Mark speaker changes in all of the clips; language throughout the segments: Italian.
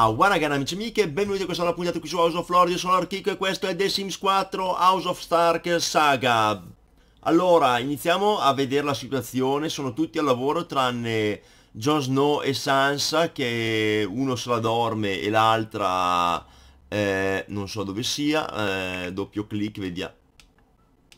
Speaker 1: Ah, Wanagan amici e amiche, benvenuti a questa nuova puntata qui su House of Lords, io sono Archico e questo è The Sims 4 House of Stark Saga Allora, iniziamo a vedere la situazione, sono tutti al lavoro tranne Jon Snow e Sansa che uno se la dorme e l'altra eh, non so dove sia, eh, doppio clic, vediamo ah.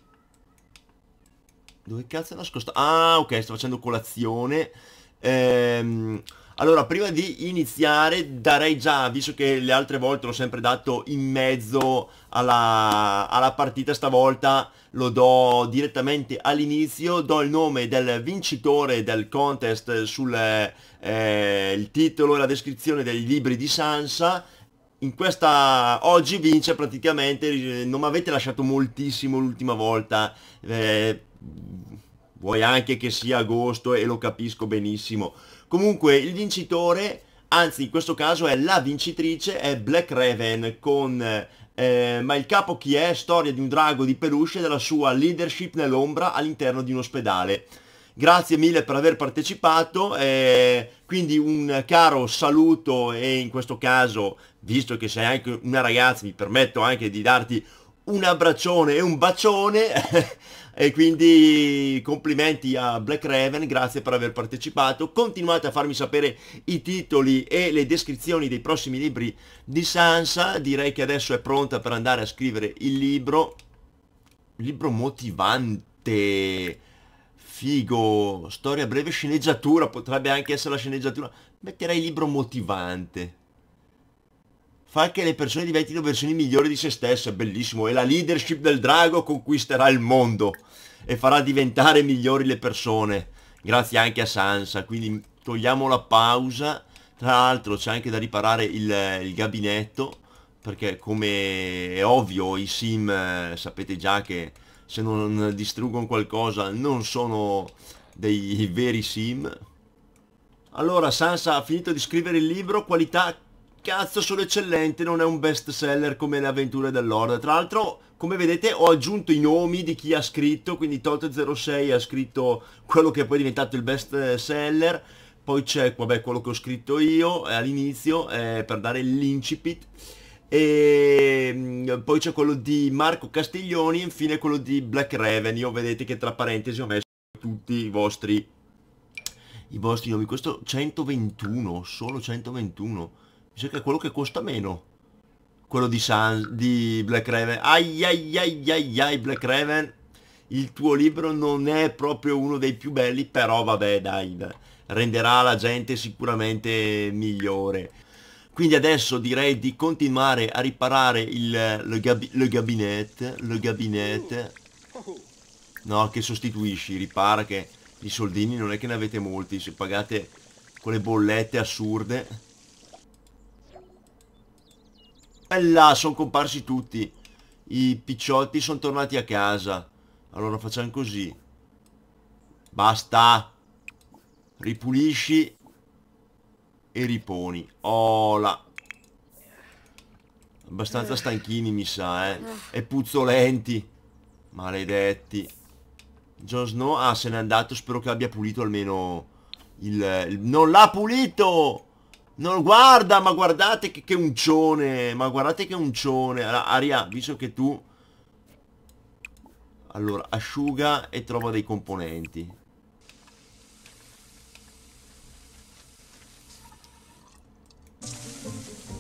Speaker 1: Dove cazzo è nascosta? Ah, ok, sta facendo colazione Ehm allora, prima di iniziare darei già, visto che le altre volte l'ho sempre dato in mezzo alla, alla partita stavolta, lo do direttamente all'inizio, do il nome del vincitore del contest sul eh, titolo e la descrizione dei libri di Sansa in questa oggi vince praticamente non mi avete lasciato moltissimo l'ultima volta eh, vuoi anche che sia agosto e lo capisco benissimo Comunque il vincitore, anzi in questo caso è la vincitrice, è Black Raven con... Eh, ma il capo chi è? Storia di un drago di peluche e della sua leadership nell'ombra all'interno di un ospedale. Grazie mille per aver partecipato, eh, quindi un caro saluto e in questo caso, visto che sei anche una ragazza, mi permetto anche di darti un abbraccione e un bacione E quindi complimenti a Black Raven, grazie per aver partecipato. Continuate a farmi sapere i titoli e le descrizioni dei prossimi libri di Sansa. Direi che adesso è pronta per andare a scrivere il libro. Libro motivante. Figo. Storia breve, sceneggiatura. Potrebbe anche essere la sceneggiatura. Metterei libro motivante fa che le persone diventino versioni migliori di se stesse, bellissimo, e la leadership del drago conquisterà il mondo e farà diventare migliori le persone, grazie anche a Sansa, quindi togliamo la pausa, tra l'altro c'è anche da riparare il, il, gabinetto, perché come è ovvio i sim eh, sapete già che se non distruggono qualcosa non sono dei veri sim. Allora Sansa ha finito di scrivere il libro, qualità cazzo solo eccellente, non è un best seller come le avventure dell'Ord. Tra l'altro come vedete ho aggiunto i nomi di chi ha scritto, quindi Tolte06 ha scritto quello che è poi diventato il best seller, poi c'è vabbè, quello che ho scritto io eh, all'inizio eh, per dare l'incipit, e mm, poi c'è quello di Marco Castiglioni, e infine quello di Black Raven, io vedete che tra parentesi ho messo tutti i vostri, i vostri nomi, questo 121, solo 121, mi sa che è quello che costa meno quello di, San, di Black Raven. Ai ai ai ai ai Black Raven, il tuo libro non è proprio uno dei più belli, però vabbè dai, renderà la gente sicuramente migliore. Quindi adesso direi di continuare a riparare il, le, gabi, le gabinette, le gabinette, no, che sostituisci, ripara che i soldini non è che ne avete molti, se pagate quelle bollette assurde e là sono comparsi tutti. I picciotti sono tornati a casa. Allora facciamo così. Basta. Ripulisci. E riponi. Ola. Abbastanza stanchini mi sa, eh. E puzzolenti. Maledetti. Jon Snow, ah, se n'è andato. Spero che abbia pulito almeno il... il... Non l'ha pulito! Non guarda, ma guardate che, che uncione, ma guardate che uncione. Allora, Aria, visto che tu... Allora, asciuga e trova dei componenti.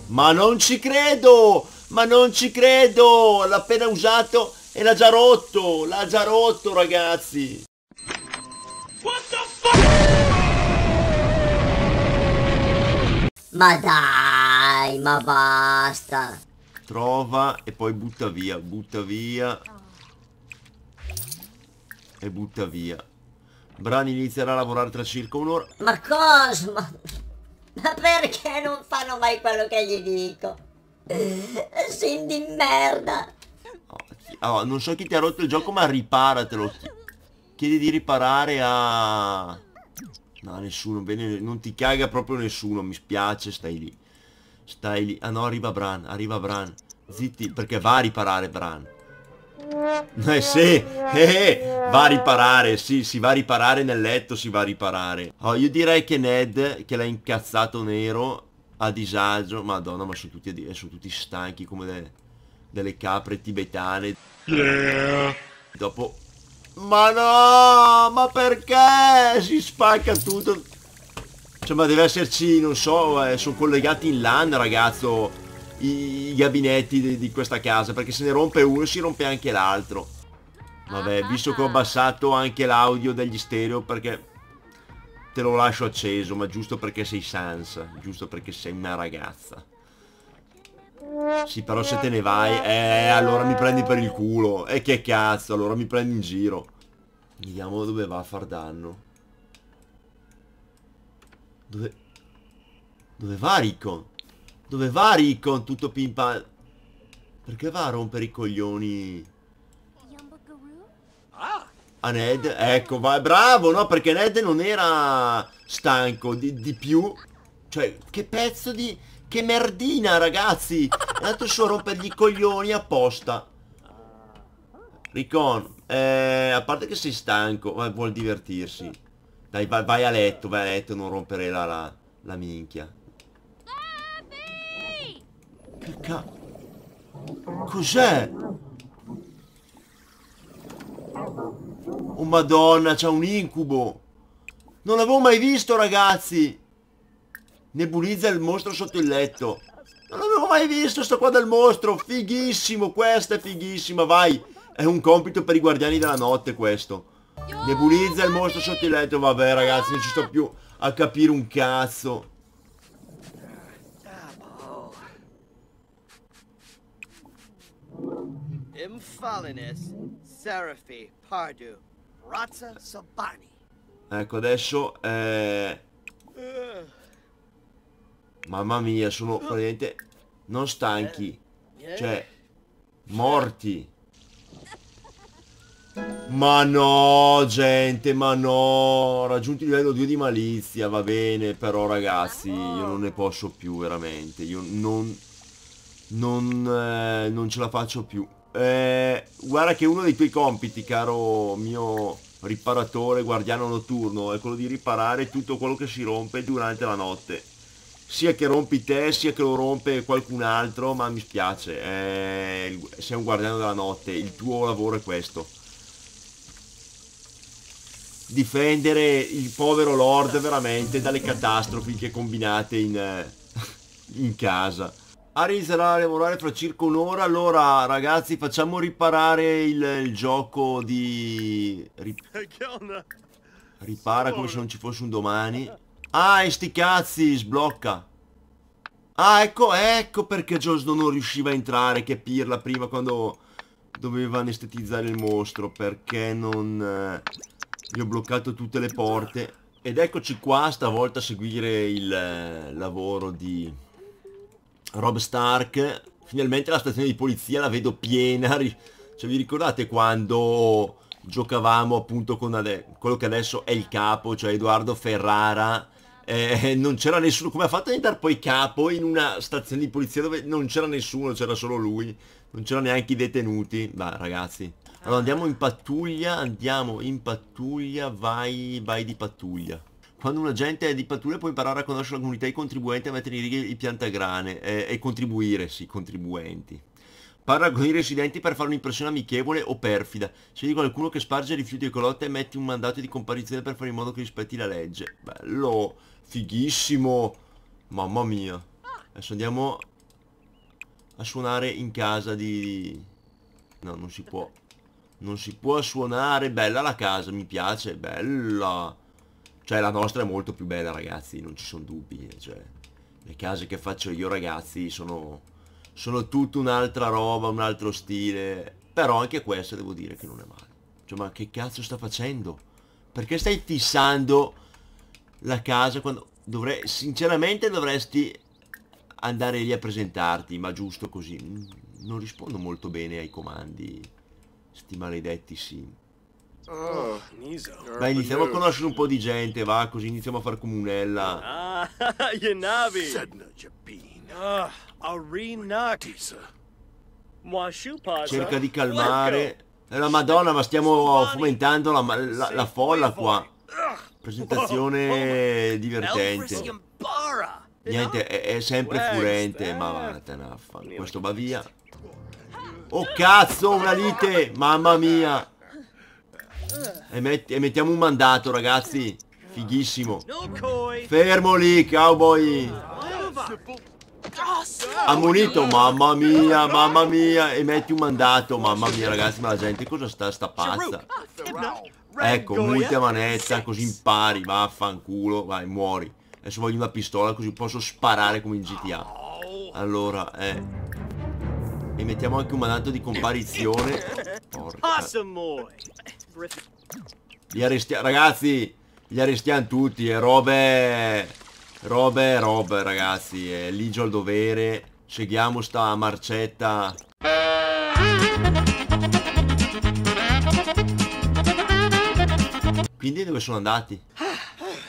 Speaker 1: Ma non ci credo! Ma non ci credo! L'ha appena usato e l'ha già rotto! L'ha già rotto, ragazzi! Ma dai, ma basta. Trova e poi butta via, butta via. E butta via. Brani inizierà a lavorare tra circa un'ora. Ma Cosmo, ma perché non fanno mai quello che gli dico? Sin di merda. Oh, oh non so chi ti ha rotto il gioco, ma riparatelo. Chiedi di riparare a... No, nessuno, bene, non ti caga proprio nessuno, mi spiace, stai lì. Stai lì. Ah no, arriva Bran, arriva Bran. Zitti, perché va a riparare Bran. Eh sì, eh, eh, va a riparare, sì, si va a riparare nel letto, si va a riparare. Oh, io direi che Ned, che l'ha incazzato nero, a disagio, madonna, ma sono tutti, eh, sono tutti stanchi come delle, delle capre tibetane. Yeah. Dopo ma no, ma perché si spacca tutto? Cioè, ma deve esserci, non so, eh, sono collegati in LAN, ragazzo, i, i gabinetti di, di, questa casa, perché se ne rompe uno si rompe anche l'altro. Vabbè, ah, visto ah, che ho ah. abbassato anche l'audio degli stereo, perché te lo lascio acceso, ma giusto perché sei Sans, giusto perché sei una ragazza. Sì, però se te ne vai, eh, allora mi prendi per il culo. E eh, che cazzo, allora mi prendi in giro. Vediamo dove va a far danno. Dove... Dove va Riccon? Dove va Riccon? Tutto pimpa... Perché va a rompere i coglioni? A Ned? Ecco, va, bravo, no? Perché Ned non era stanco di, di più. Cioè, che pezzo di... Che merdina, ragazzi! È andato solo a rompergli i coglioni apposta. Ricon, eh, a parte che sei stanco, ma eh, vuol divertirsi. Dai, vai, vai, a letto, vai a letto, non rompere la, la, la minchia. Cacca... Cos'è? Oh madonna, c'è un incubo! Non l'avevo mai visto, ragazzi! Nebulizza il mostro sotto il letto. Non l'avevo mai visto sto qua del mostro. Fighissimo, questa è fighissima, vai. È un compito per i guardiani della notte questo. Nebulizza il mostro sotto il letto. Vabbè ragazzi, non ci sto più a capire un cazzo. Imphalinus, Serafi, Pardu, Razza Sabani. Ecco, adesso... Eh... eh. Mamma mia, sono praticamente non stanchi. Eh, eh. Cioè, morti. Ma no, gente, ma no. Raggiunti il livello 2 di malizia, va bene, però ragazzi, io non ne posso più, veramente. Io non... Non, eh, non ce la faccio più. Eh, guarda che uno dei tuoi compiti, caro mio riparatore guardiano notturno, è quello di riparare tutto quello che si rompe durante la notte sia che rompi te sia che lo rompe qualcun altro ma mi spiace è... sei un guardiano della notte il tuo lavoro è questo difendere il povero lord veramente dalle catastrofi che combinate in, eh, in casa Ari a lavorare fra circa un'ora allora ragazzi facciamo riparare il, il gioco di Rip... ripara come se non ci fosse un domani Ah, sti cazzi, sblocca. Ah, ecco, ecco perché Jones non riusciva a entrare, che pirla prima quando doveva anestetizzare il mostro, perché non... Eh, gli ho bloccato tutte le porte. Ed eccoci qua, stavolta a seguire il eh, lavoro di Rob Stark. Finalmente la stazione di polizia la vedo piena. Cioè, vi ricordate quando giocavamo appunto con quello che adesso è il capo, cioè Edoardo Ferrara eh, eh, non c'era nessuno, come ha fatto ad diventare poi capo in una stazione di polizia dove non c'era nessuno, c'era solo lui, non c'erano neanche i detenuti, va ragazzi. Allora ah. andiamo in pattuglia, andiamo in pattuglia, vai, vai di pattuglia. Quando un agente è di pattuglia può imparare a conoscere la comunità, e i contribuenti, a mettere in riga i piantagrane eh, e contribuire, sì, contribuenti. Parla con i residenti per fare un'impressione amichevole o perfida. Se vedi qualcuno che sparge rifiuti e colotte, metti un mandato di comparizione per fare in modo che rispetti la legge. Bello. Fighissimo. Mamma mia. Adesso andiamo a suonare in casa di... No, non si può. Non si può suonare. Bella la casa, mi piace. Bella. Cioè, la nostra è molto più bella, ragazzi. Non ci sono dubbi. Eh, cioè, le case che faccio io, ragazzi, sono... Sono tutta un'altra roba, un altro stile. Però anche questa devo dire che non è male. Cioè, ma che cazzo sta facendo? Perché stai fissando la casa quando dovrei sinceramente dovresti andare lì a presentarti ma giusto così mm, non rispondo molto bene ai comandi sti maledetti sì oh, Dai, iniziamo a conoscere un po' di gente, va, così iniziamo a far comunella. Ah, Yanabi! Ah, Cerca di calmare. La madonna, ma stiamo fomentando la, la, la folla qua. Presentazione divertente. Niente, è, è sempre furente, eh? ma vattene affanculo. Questo va via. Oh cazzo, una lite! Mamma mia! E, met e mettiamo un mandato, ragazzi. Fighissimo. Fermo lì, cowboy. Ammonito, mamma mia, mamma mia. E metti un mandato, mamma mia, ragazzi. Ma la gente cosa sta, sta pazza?
Speaker 2: Ecco, multi a
Speaker 1: manetta, così impari, vaffanculo, vai, muori. Adesso voglio una pistola così posso sparare come in GTA. Allora, eh. E mettiamo anche un mandato di comparizione. Porca. Li arrestiamo, ragazzi! Li arrestiamo tutti, e eh, robe... Robe, robe, ragazzi. è eh. lì già il dovere. Seguiamo sta marcetta Quindi dove sono andati? Ah.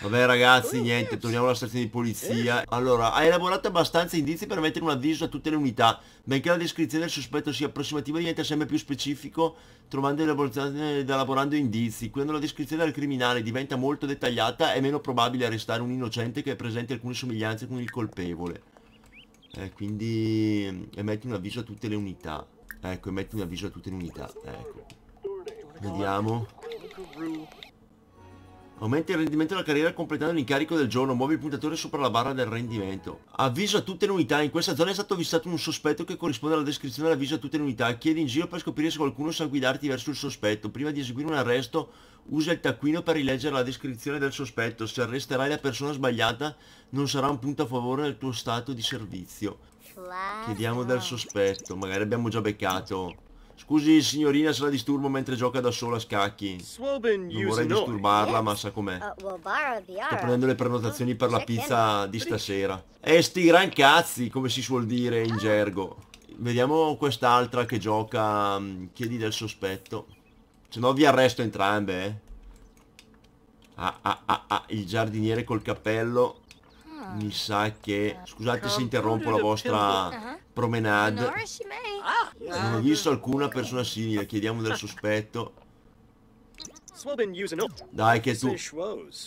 Speaker 1: Vabbè ragazzi, oh, niente, torniamo alla stazione di polizia. Allora, hai elaborato abbastanza indizi per mettere un avviso a tutte le unità, benché la descrizione del sospetto sia approssimativa diventa sempre più specifico, trovando ed eh, elaborando indizi. Quando la descrizione del criminale diventa molto dettagliata, è meno probabile arrestare un innocente che presenti alcune somiglianze con il colpevole. Eh, quindi mm, emetti un avviso a tutte le unità. Ecco, emetti un avviso a tutte le unità. Ecco. Vediamo. Aumenta il rendimento della carriera completando l'incarico del giorno, muovi il puntatore sopra la barra del rendimento. Avviso a tutte le unità, in questa zona è stato avvistato un sospetto che corrisponde alla descrizione dell'avviso a tutte le unità. Chiedi in giro per scoprire se qualcuno sa guidarti verso il sospetto. Prima di eseguire un arresto, usa il taccuino per rileggere la descrizione del sospetto. Se arresterai la persona sbagliata, non sarà un punto a favore del tuo stato di servizio. Chiediamo del sospetto, magari abbiamo già beccato Scusi signorina se la disturbo mentre gioca da sola a scacchi. Non vorrei disturbarla, ma sa com'è. Uh, Sto prendendo le prenotazioni per la pizza di stasera. E eh, sti gran cazzi, come si suol dire in oh. gergo. Vediamo quest'altra che gioca... Mm, chiedi del sospetto. Se no vi arresto entrambe, eh. Ah, ah, ah, ah, il giardiniere col cappello mi sa che... Scusate se interrompo la vostra promenade. Non ho visto alcuna persona simile, chiediamo del sospetto. Dai che tu...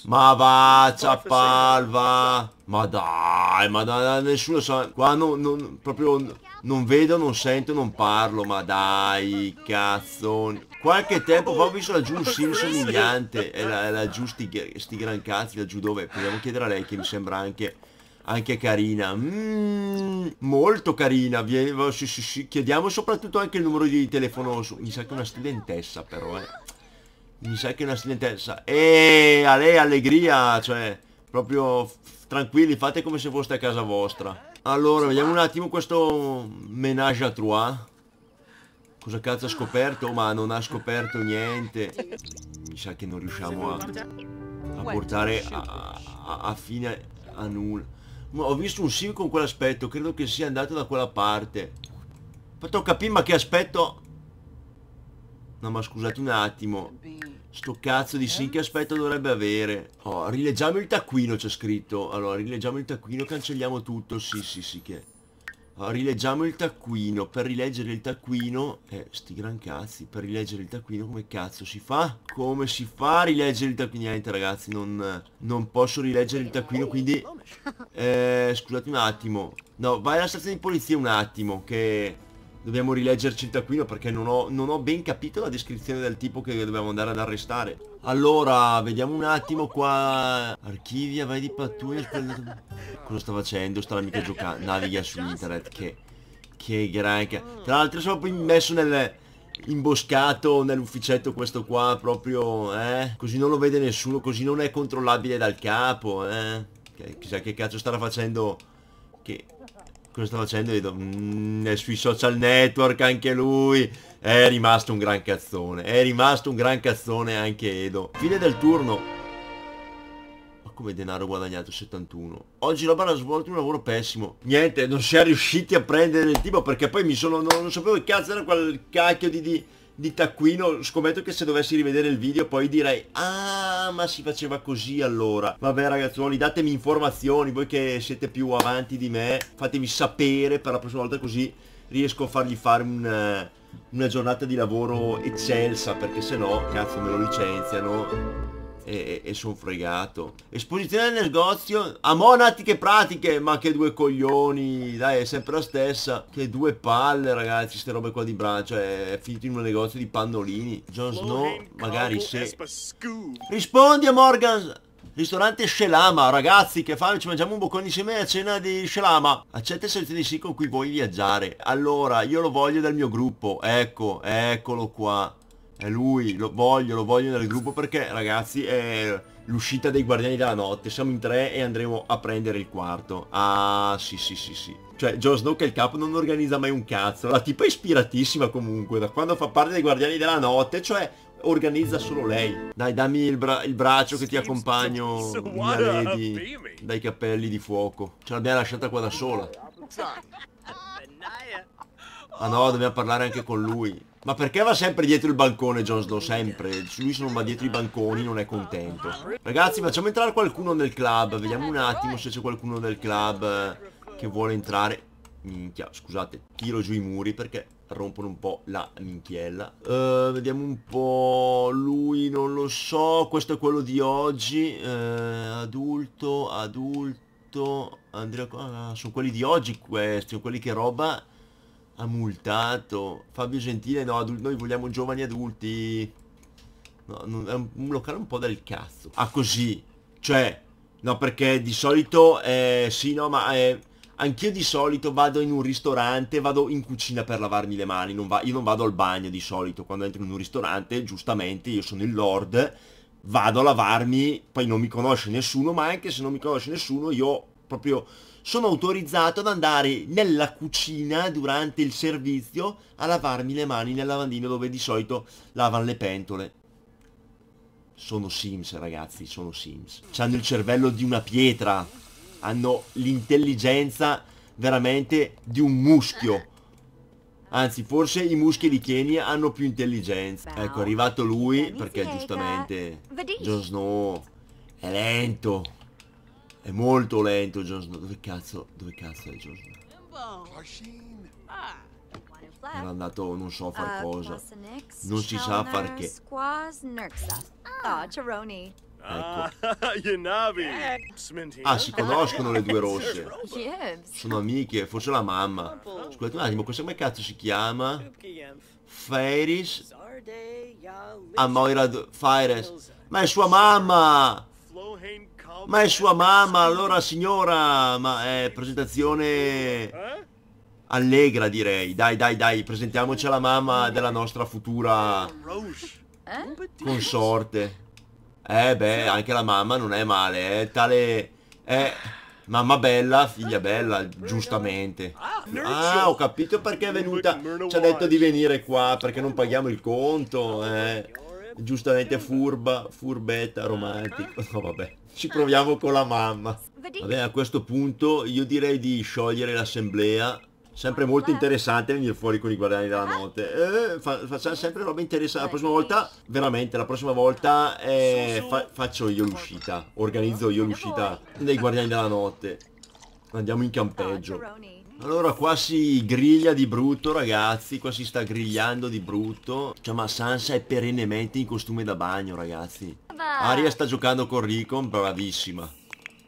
Speaker 1: Ma va, ciappalva! Ma dai, ma da, da, nessuno sa... Qua non... non proprio... Non vedo, non sento, non parlo, ma dai, cazzo. Qualche tempo fa ho visto laggiù un sim somigliante. E la, laggiù sti, sti gran cazzi, laggiù dove? Proviamo a chiedere a lei che mi sembra anche, anche carina. Mm, molto carina. Vieni, sì, sì, sì. Chiediamo soprattutto anche il numero di telefono. Mi sa che è una studentessa però, eh. Mi sa che è una studentessa. Eeeh, a lei allegria, cioè, proprio tranquilli, fate come se foste a casa vostra. Allora, vediamo un attimo questo menage à trois. Cosa cazzo ha scoperto? Ma non ha scoperto niente. Mi sa che non riusciamo a, a portare a, a, a fine a nulla. Ma ho visto un sim con quell'aspetto, credo che sia andato da quella parte. Fatto capire ma che aspetto No ma scusate un attimo Sto cazzo di sync che aspetto dovrebbe avere Oh rileggiamo il taccuino c'è scritto Allora rileggiamo il taccuino cancelliamo tutto Sì sì sì che allora, oh, rileggiamo il taccuino Per rileggere il taccuino Eh sti gran cazzi Per rileggere il taccuino come cazzo si fa? Come si fa a rileggere il taccuino? Niente ragazzi non, non posso rileggere il taccuino quindi eh, Scusate un attimo No vai alla stazione di polizia un attimo Che Dobbiamo rileggerci il taccuino perché non ho, non ho ben capito la descrizione del tipo che dobbiamo andare ad arrestare. Allora, vediamo un attimo qua. Archivia, vai di pattuglia. Cosa sta facendo? Sta mica giocando. Naviga su internet, che... Che granca. Tra l'altro sono poi messo nel imboscato nell'ufficetto questo qua proprio eh così non lo vede nessuno così non è controllabile dal capo eh chissà che cazzo starà facendo che cosa sta facendo? Mm, è sui social network anche lui. È rimasto un gran cazzone. È rimasto un gran cazzone anche Edo. Fine del turno. Ma come denaro guadagnato? 71. Oggi la ha svolto un lavoro pessimo. Niente, non si è riusciti a prendere il tipo perché poi mi sono... Non, non sapevo che cazzo era quel cacchio di... di di taccuino scommetto che se dovessi rivedere il video poi direi ah ma si faceva così allora vabbè ragazzuoli datemi informazioni voi che siete più avanti di me fatemi sapere per la prossima volta così riesco a fargli fare un, una giornata di lavoro eccelsa perché se no cazzo me lo licenziano e, e, e sono fregato. Esposizione del negozio a monatiche pratiche. Ma che due coglioni. Dai, è sempre la stessa. Che due palle, ragazzi, ste robe qua di braccio. È, finito in un negozio di pannolini. Jon Snow, magari se... Rispondi a Morgan. Ristorante Shelama, ragazzi, che fame, ci mangiamo un boccone insieme a cena di Shelama. Accetta se selezione di sì con cui vuoi viaggiare. Allora, io lo voglio dal mio gruppo. Ecco, eccolo qua. È lui, lo voglio, lo voglio nel gruppo perché ragazzi è l'uscita dei guardiani della notte, siamo in tre e andremo a prendere il quarto. Ah sì sì sì sì. Cioè Jon Snow che è il capo non organizza mai un cazzo, la tipa è ispiratissima comunque, da quando fa parte dei guardiani della notte, cioè organizza solo lei. Dai, dammi il, bra il braccio che ti accompagno, mia lady, dai capelli di fuoco. Ce l'abbiamo lasciata qua da sola. Ah no, dobbiamo parlare anche con lui. Ma perché va sempre dietro il balcone Jon Snow? Sempre. Lui se non va dietro i banconi non è contento. Ragazzi, facciamo entrare qualcuno nel club. Vediamo un attimo se c'è qualcuno nel club che vuole entrare. Minchia, scusate, tiro giù i muri perché rompono un po' la minchiella. Uh, vediamo un po'... Lui non lo so. Questo è quello di oggi. Uh, adulto, adulto... Andrea... Ah, sono quelli di oggi questi, Sono quelli che roba... Ha multato. Fabio Gentile, no, noi vogliamo giovani adulti. No, è un, un locale un po' del cazzo. Ah, così. Cioè, no, perché di solito, eh, sì, no, ma... Eh, Anch'io di solito vado in un ristorante, vado in cucina per lavarmi le mani, non va, io non vado al bagno di solito, quando entro in un ristorante, giustamente, io sono il lord, vado a lavarmi, poi non mi conosce nessuno, ma anche se non mi conosce nessuno, io proprio sono autorizzato ad andare nella cucina durante il servizio a lavarmi le mani nel lavandino dove di solito lavano le pentole. Sono Sims ragazzi, sono Sims. Hanno il cervello di una pietra, hanno l'intelligenza veramente di un muschio. Anzi, forse i muschi di Kenya hanno più intelligenza. Ecco, è arrivato lui perché giustamente Jon Snow è lento. È molto lento Jon Snow. Dove cazzo, dove cazzo è Jon Snow? Era andato, non so far ah. cosa. Non si sa far che. Ah, ah Ecco. Ah, ah, si conoscono le due rosse. Sono amiche, forse la mamma. Scusate un attimo, questa come cazzo si chiama? Fairis. Ah, Moira Fires. Ma è sua mamma! Ma è sua mamma, allora signora, ma è presentazione allegra direi. Dai, dai, dai, presentiamoci alla mamma della nostra futura consorte. Eh beh, anche la mamma non è male, eh. Tale... Eh... Mamma bella, figlia bella, giustamente. Ah, ho capito perché è venuta. Ci ha detto di venire qua perché non paghiamo il conto. Eh. Giustamente furba, furbetta, romantico. No, vabbè ci proviamo con la mamma. Vabbè, a questo punto io direi di sciogliere l'assemblea. Sempre molto eh. interessante venire fuori con i guardiani della eh. notte. Eh, fa, facciamo sempre roba interessante. La prossima volta, veramente, la prossima volta eh, fa, faccio io l'uscita. Organizzo io l'uscita dei guardiani della notte. Andiamo in campeggio. Allora qua si griglia di brutto ragazzi, qua si sta grigliando di brutto Cioè ma Sansa è perennemente in costume da bagno ragazzi Aria sta giocando con Ricon, bravissima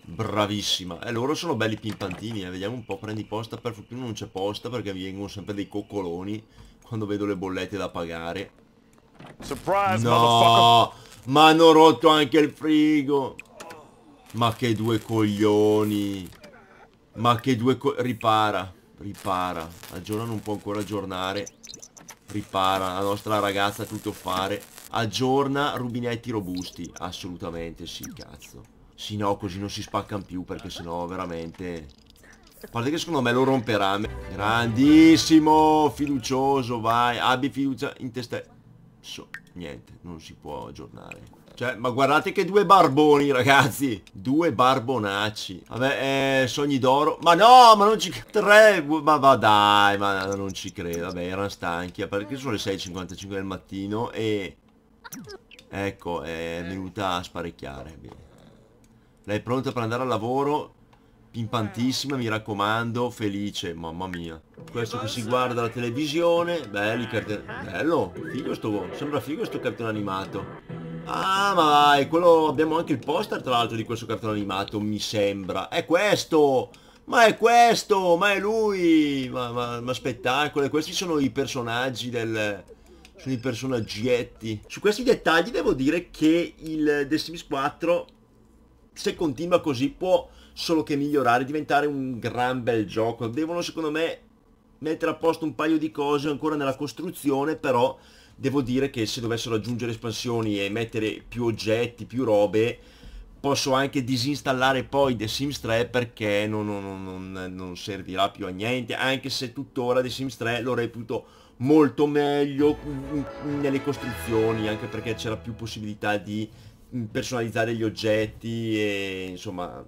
Speaker 1: Bravissima E loro sono belli pimpantini, eh. vediamo un po' prendi posta Per fortuna non c'è posta perché mi vengono sempre dei coccoloni Quando vedo le bollette da pagare Surprise, No, ma hanno rotto anche il frigo Ma che due coglioni ma che due... ripara, ripara. Aggiornano non può ancora aggiornare. Ripara, la nostra ragazza tutto fare. Aggiorna rubinetti robusti, assolutamente sì, cazzo. Sì, no, così non si spaccano più perché sennò veramente... A parte che secondo me lo romperà. Grandissimo, fiducioso, vai, abbi fiducia in te So, Niente, non si può aggiornare. Cioè, ma guardate che due barboni, ragazzi. Due barbonacci. Vabbè, eh, sogni d'oro. Ma no, ma non ci... Tre... Ma va dai, ma non ci credo. Vabbè, erano stanchi. Perché sono le 6.55 del mattino e... Ecco, è venuta a sparecchiare. Bene. Lei è pronta per andare al lavoro? Pimpantissima, mi raccomando, felice, mamma mia. Questo che si guarda la televisione, belli cartoni... Bello, figo sto... Sembra figo sto cartone animato. Ah, ma vai, quello... Abbiamo anche il poster, tra l'altro, di questo cartone animato, mi sembra. È questo! Ma è questo! Ma è lui! Ma, ma, ma spettacolo! E questi sono i personaggi del sono i personaggietti. Su questi dettagli devo dire che il The Sims 4, se continua così, può solo che migliorare, diventare un gran bel gioco. Devono, secondo me, mettere a posto un paio di cose ancora nella costruzione, però devo dire che se dovessero aggiungere espansioni e mettere più oggetti, più robe, posso anche disinstallare poi The Sims 3 perché non, non, non, non servirà più a niente, anche se tuttora The Sims 3 lo reputo molto meglio nelle costruzioni, anche perché c'era più possibilità di mm, personalizzare gli oggetti e insomma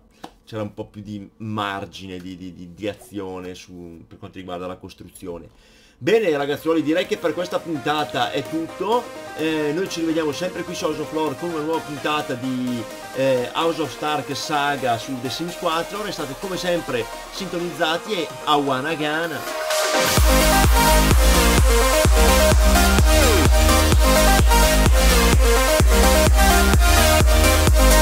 Speaker 1: c'era un po' più di margine di, di, di, di azione su, per quanto riguarda la costruzione. Bene ragazzuoli, direi che per questa puntata è tutto. Eh, noi ci rivediamo sempre qui su House of Lore con una nuova puntata di eh, House of Stark Saga su The Sims 4. Restate come sempre sintonizzati e a Wanagana.